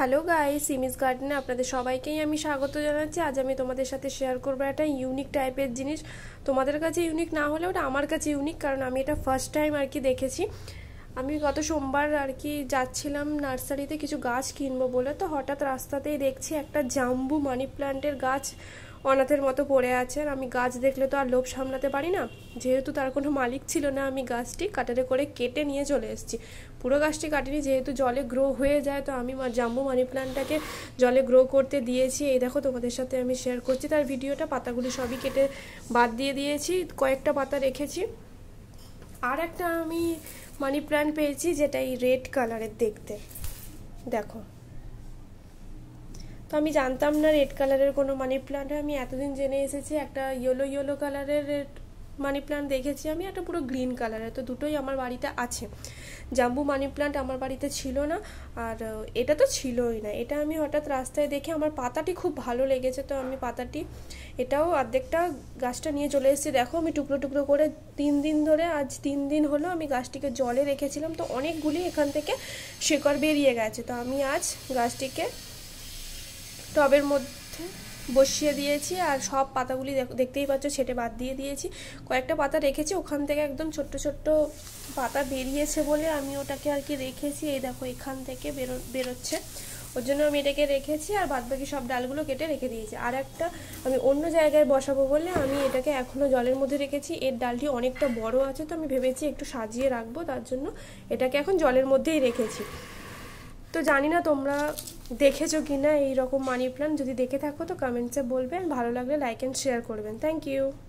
hello guy সিমিস গার্ডেনে আপনাদের সবাইকেই আমি স্বাগত জানাচ্ছি আজ আমি তোমাদের সাথে শেয়ার করবো একটা ইউনিক টাইপের জিনিস তোমাদের কাছে ইউনিক না হলেও ওটা আমার কাছে ইউনিক কারণ আমি এটা ফার্স্ট টাইম আর কি দেখেছি আমি গত সোমবার আর কি যাচ্ছিলাম নার্সারিতে কিছু গাছ কিনবো বলে তো হঠাৎ রাস্তাতেই দেখছি একটা জাম্বু মানি প্ল্যান্টের গাছ অনাথের মতো পড়ে আছে আর আমি গাছ দেখলে তো আর লোভ সামলাতে পারি না যেহেতু তার কোনো মালিক ছিল না আমি গাছটি কাটারে করে কেটে নিয়ে চলে এসেছি পুরো গাছটি কাটিনি যেহেতু জলে গ্রো হয়ে যায় তো আমি জাম্বু মানি প্ল্যান্টটাকে জলে গ্রো করতে দিয়েছি এই দেখো তোমাদের সাথে আমি শেয়ার করছি তার ভিডিওটা পাতাগুলি সবই কেটে বাদ দিয়ে দিয়েছি কয়েকটা পাতা রেখেছি আর একটা আমি মানি প্ল্যান্ট পেয়েছি যেটা এই রেড কালারের দেখতে দেখো তো আমি জানতাম না রেড কালারের কোনো মানি প্ল্যান্ট আমি এতদিন জেনে এসেছি একটা ইয়েলো ইয়েলো কালারের মানি প্লান্ট দেখেছি আমি একটা পুরো গ্রিন কালারের তো দুটোই আমার বাড়িতে আছে জাম্বু মানি প্লান্ট আমার বাড়িতে ছিল না আর এটা তো ছিলই না এটা আমি হঠাৎ রাস্তায় দেখে আমার পাতাটি খুব ভালো লেগেছে তো আমি পাতাটি এটাও অর্ধেকটা গাছটা নিয়ে চলে এসেছি দেখো আমি টুকরো টুকরো করে তিন দিন ধরে আজ তিন দিন হলো আমি গাছটিকে জলে রেখেছিলাম তো অনেকগুলি এখান থেকে শেকড় বেরিয়ে গেছে তো আমি আজ গাছটিকে টবের মধ্যে বসিয়ে দিয়েছি আর সব পাতাগুলি দেখতেই পাচ্ছ ছেটে বাদ দিয়ে দিয়েছি কয়েকটা পাতা রেখেছি ওখান থেকে একদম ছোট্ট ছোট্ট পাতা বেরিয়েছে বলে আমি ওটাকে আর কি রেখেছি এই দেখো এখান থেকে বেরো বেরোচ্ছে ওর জন্য আমি এটাকে রেখেছি আর বাদ বাকি সব ডালগুলো কেটে রেখে দিয়েছি আর একটা আমি অন্য জায়গায় বসাবো বলে আমি এটাকে এখনও জলের মধ্যে রেখেছি এর ডালটি অনেকটা বড় আছে তো আমি ভেবেছি একটু সাজিয়ে রাখবো তার জন্য এটাকে এখন জলের মধ্যেই রেখেছি তো জানি না তোমরা দেখেছো কি না এইরকম মানি প্ল্যান যদি দেখে থাকো তো কমেন্টসে বলবেন ভালো লাগলে লাইক অ্যান্ড শেয়ার করবেন থ্যাংক ইউ